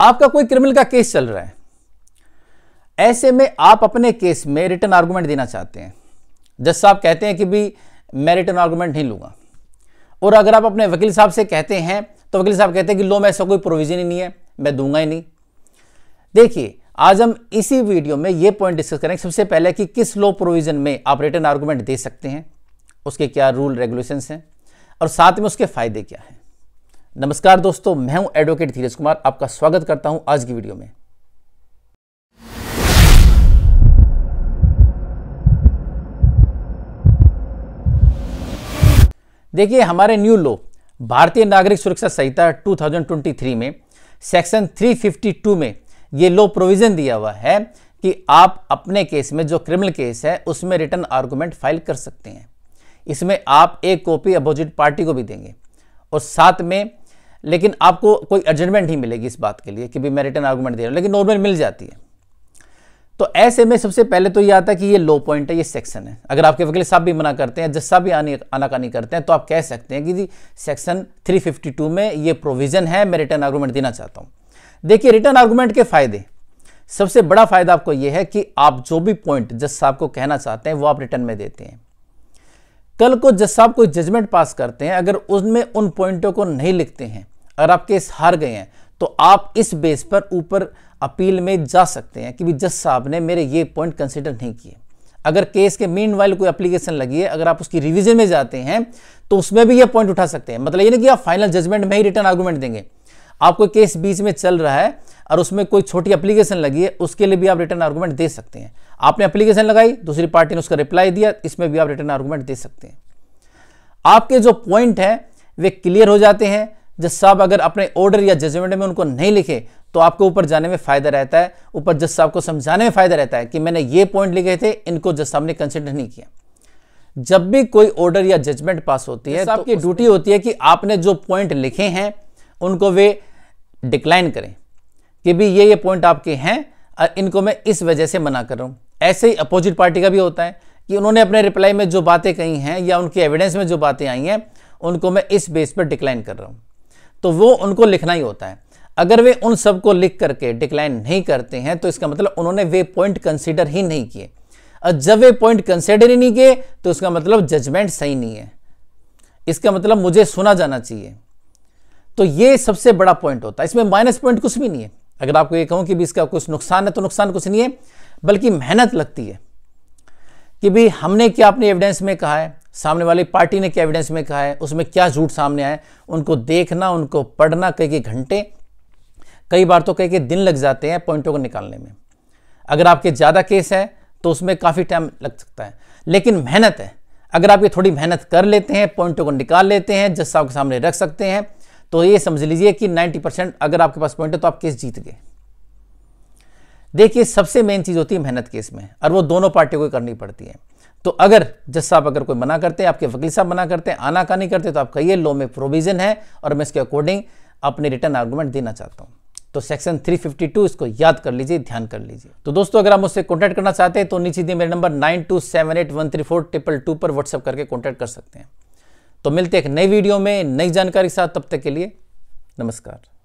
आपका कोई क्रिमिनल का केस चल रहा है ऐसे में आप अपने केस में रिटर्न आर्गूमेंट देना चाहते हैं जज साहब कहते हैं कि भी मैं रिटर्न आर्गूमेंट नहीं लूंगा और अगर आप अपने वकील साहब से कहते हैं तो वकील साहब कहते हैं कि लो मैं ऐसा कोई प्रोविज़न ही नहीं है मैं दूंगा ही नहीं देखिए आज हम इसी वीडियो में ये पॉइंट डिस्कस करेंगे सबसे पहले कि किस लो प्रोविज़न में आप रिटर्न आर्गूमेंट दे सकते हैं उसके क्या रूल रेगुलेशन हैं और साथ में उसके फ़ायदे क्या हैं नमस्कार दोस्तों मैं हूं एडवोकेट धीरज कुमार आपका स्वागत करता हूं आज की वीडियो में देखिए हमारे न्यू लॉ भारतीय नागरिक सुरक्षा संहिता 2023 में सेक्शन 352 में ये लॉ प्रोविजन दिया हुआ है कि आप अपने केस में जो क्रिमिनल केस है उसमें रिटर्न आर्गूमेंट फाइल कर सकते हैं इसमें आप एक कॉपी अपोजिट पार्टी को भी देंगे और साथ में लेकिन आपको कोई अर्जेंटमेंट ही मिलेगी इस बात के लिए कि भी मैं रिटर्न आर्गूमेंट दे रहा हूँ लेकिन नॉर्मल मिल जाती है तो ऐसे में सबसे पहले तो ये आता है कि ये लो पॉइंट है ये सेक्शन है अगर आपके वकील साहब भी मना करते हैं जज साहब भी आने आनाकानी करते हैं तो आप कह सकते हैं कि जी सेक्शन 352 में ये प्रोविज़न है मैं रिटर्न आर्गूमेंट देना चाहता हूँ देखिए रिटर्न आर्गूमेंट के फ़ायदे सबसे बड़ा फ़ायदा आपको ये है कि आप जो भी पॉइंट जस साहब को कहना चाहते हैं वो आप रिटर्न में देते हैं कल को जस साहब कोई जजमेंट पास करते हैं अगर उसमें उन पॉइंटों को नहीं लिखते हैं अगर आप केस हार गए हैं तो आप इस बेस पर ऊपर अपील में जा सकते हैं कि भी जज साहब ने मेरे ये पॉइंट कंसिडर नहीं किए अगर केस के मीन वाइल कोई अप्लीकेशन लगी है अगर आप उसकी रिविजन में जाते हैं तो उसमें भी ये पॉइंट उठा सकते हैं मतलब ये नहीं कि आप फाइनल जजमेंट में ही रिटर्न आर्गूमेंट देंगे आपको केस बीच में चल रहा है और उसमें कोई छोटी एप्लीकेशन लगी है उसके लिए भी आप रिटर्न आर्गूमेंट दे सकते हैं आपने एप्लीकेशन लगाई दूसरी पार्टी ने उसका रिप्लाई दिया इसमें भी आप रिटर्न आर्गूमेंट दे सकते हैं आपके जो पॉइंट हैं वे क्लियर हो जाते हैं जज साहब अगर अपने ऑर्डर या जजमेंट में उनको नहीं लिखे तो आपको ऊपर जाने में फ़ायदा रहता है ऊपर जज साहब को समझाने में फ़ायदा रहता है कि मैंने ये पॉइंट लिखे थे इनको जज साहब ने कंसिडर नहीं किया जब भी कोई ऑर्डर या जजमेंट पास होती है आपकी तो ड्यूटी होती है कि आपने जो पॉइंट लिखे हैं उनको वे डिक्लाइन करें कि भी ये ये पॉइंट आपके हैं और इनको मैं इस वजह से मना कर रहा हूँ ऐसे ही अपोजिट पार्टी का भी होता है कि उन्होंने अपने रिप्लाई में जो बातें कही हैं या उनके एविडेंस में जो बातें आई हैं उनको मैं इस बेस पर डिक्लाइन कर रहा हूँ तो वो उनको लिखना ही होता है अगर वे उन सब को लिख करके डिक्लाइन नहीं करते हैं तो इसका मतलब उन्होंने वे पॉइंट कंसिडर ही नहीं किए और जब वे पॉइंट कंसिडर ही नहीं किए तो उसका मतलब जजमेंट सही नहीं है इसका मतलब मुझे सुना जाना चाहिए तो ये सबसे बड़ा पॉइंट होता है इसमें माइनस पॉइंट कुछ भी नहीं है अगर आपको ये कहूं कि भी इसका कुछ नुकसान है तो नुकसान कुछ नहीं है बल्कि मेहनत लगती है कि भाई हमने क्या अपने एविडेंस में कहा है सामने वाली पार्टी ने क्या एविडेंस में कहा है उसमें क्या झूठ सामने आए उनको देखना उनको पढ़ना कई कई घंटे कई बार तो कई कई दिन लग जाते हैं पॉइंटों को निकालने में अगर आपके ज़्यादा केस हैं तो उसमें काफ़ी टाइम लग सकता है लेकिन मेहनत है अगर आप ये थोड़ी मेहनत कर लेते हैं पॉइंटों को निकाल लेते हैं जज साहब के सामने रख सकते हैं तो ये समझ लीजिए कि 90 परसेंट अगर आपके पास पॉइंट है तो आप केस जीत गए देखिए सबसे मेन चीज़ होती है मेहनत केस में और वो दोनों पार्टियों को करनी पड़ती है तो अगर जज साहब अगर कोई मना करते हैं आपके वकील साहब मना करते हैं आना कानी करते तो आप कहिए लॉ में प्रोविज़न है और मैं इसके अकॉर्डिंग अपने रिटर्न आर्गूमेंट देना चाहता हूँ तो सेक्शन 352 इसको याद कर लीजिए ध्यान कर लीजिए तो दोस्तों अगर आप मुझसे कॉन्टैक्ट करना चाहते हैं तो नीचे दिए मेरे number nine two seven eight one three four triple two पर व्हाट्सअप करके कॉन्टैक्ट कर सकते हैं तो मिलते हैं एक नई वीडियो में नई जानकारी के साथ तब तक के लिए नमस्कार